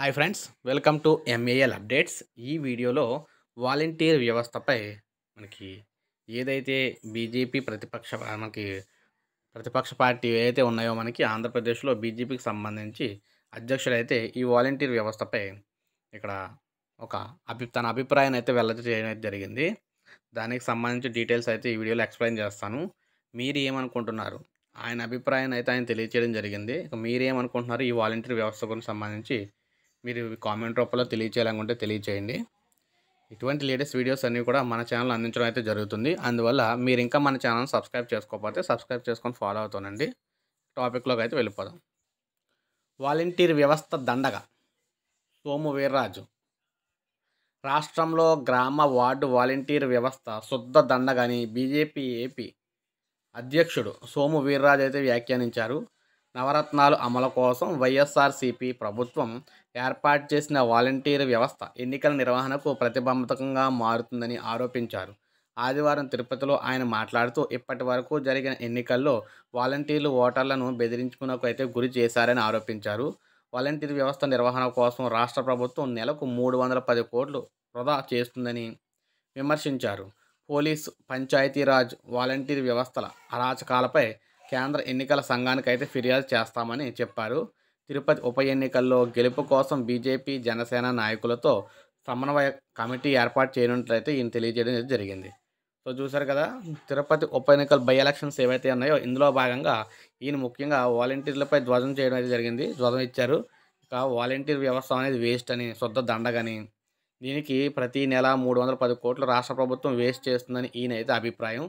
hi friends welcome to MAL updates ఈ వీడియోలో volunteer వ్యవస్థపై మనకి ఏదైతే బీజేపీ ప్రతిపక్ష మనకి ప్రతిపక్ష పార్టీ ఏదైతే ఉన్నాయో మనకి ఆంధ్రప్రదేశ్లో బీజేపీకి సంబంధించి అధ్యక్షుడైతే ఈ వాలంటీర్ వ్యవస్థపై ఇక్కడ ఒక అభి తన అభిప్రాయాన్ని అయితే వెళ్ళట చేయడం జరిగింది దానికి సంబంధించి డీటెయిల్స్ అయితే ఈ వీడియోలో ఎక్స్ప్లెయిన్ చేస్తాను మీరు ఏమనుకుంటున్నారు ఆయన అభిప్రాయాన్ని అయితే ఆయన తెలియచేయడం జరిగింది మీరేమనుకుంటున్నారు ఈ వాలంటీర్ వ్యవస్థ గురించి సంబంధించి మీరు కామెంట్ రూపంలో తెలియచేయాలనుకుంటే తెలియచేయండి ఇటువంటి లేటెస్ట్ వీడియోస్ అన్నీ కూడా మన ఛానల్ అందించడం అయితే జరుగుతుంది అందువల్ల మీరు ఇంకా మన ఛానల్ సబ్స్క్రైబ్ చేసుకోకపోతే సబ్స్క్రైబ్ చేసుకొని ఫాలో అవుతానండి టాపిక్లోకి అయితే వెళ్ళిపోదాం వాలంటీర్ వ్యవస్థ దండగ సోము వీర్రాజు రాష్ట్రంలో గ్రామ వార్డు వాలంటీర్ వ్యవస్థ శుద్ధ దండగని బీజేపీ ఏపీ అధ్యక్షుడు సోము వీర్రాజు అయితే వ్యాఖ్యానించారు నవరత్నాలు అమలు కోసం వైఎస్ఆర్సీపీ ప్రభుత్వం ఏర్పాటు చేసిన వాలంటీర్ వ్యవస్థ ఎన్నికల నిర్వహణకు ప్రతిబంధకంగా మారుతుందని ఆరోపించారు ఆదివారం తిరుపతిలో ఆయన మాట్లాడుతూ ఇప్పటి వరకు జరిగిన ఎన్నికల్లో వాలంటీర్లు ఓటర్లను బెదిరించుకున్నకు అయితే గురి చేశారని ఆరోపించారు వాలంటీర్ వ్యవస్థ నిర్వహణ కోసం రాష్ట్ర ప్రభుత్వం నెలకు మూడు వందల పది కోట్లు వృధా చేస్తుందని విమర్శించారు పోలీసు పంచాయతీరాజ్ వాలంటీర్ వ్యవస్థల అరాచకాలపై కేంద్ర ఎన్నికల సంఘానికి అయితే ఫిర్యాదు చేస్తామని చెప్పారు తిరుపతి ఉప ఎన్నికల్లో గెలుపు కోసం బీజేపీ జనసేన నాయకులతో సమన్వయ కమిటీ ఏర్పాటు చేయనున్నట్లయితే ఈయన తెలియజేయడం జరిగింది సో చూశారు కదా తిరుపతి ఉప ఎన్నికల బై ఎలక్షన్స్ ఏవైతే ఉన్నాయో ఇందులో భాగంగా ఈయన ముఖ్యంగా వాలంటీర్లపై ధ్వజం చేయడం అయితే జరిగింది ధ్వజం ఇచ్చారు ఇక వాలంటీర్ వ్యవస్థ అనేది వేస్ట్ అని శుద్ధ దండగని దీనికి ప్రతి నెల మూడు వందల పది కోట్లు రాష్ట్ర ప్రభుత్వం వేస్ట్ చేస్తుందని ఈయన అయితే అభిప్రాయం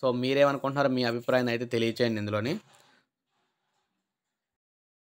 సో మీరేమనుకుంటున్నారో మీ అభిప్రాయాన్ని అయితే తెలియచేయండి ఇందులోని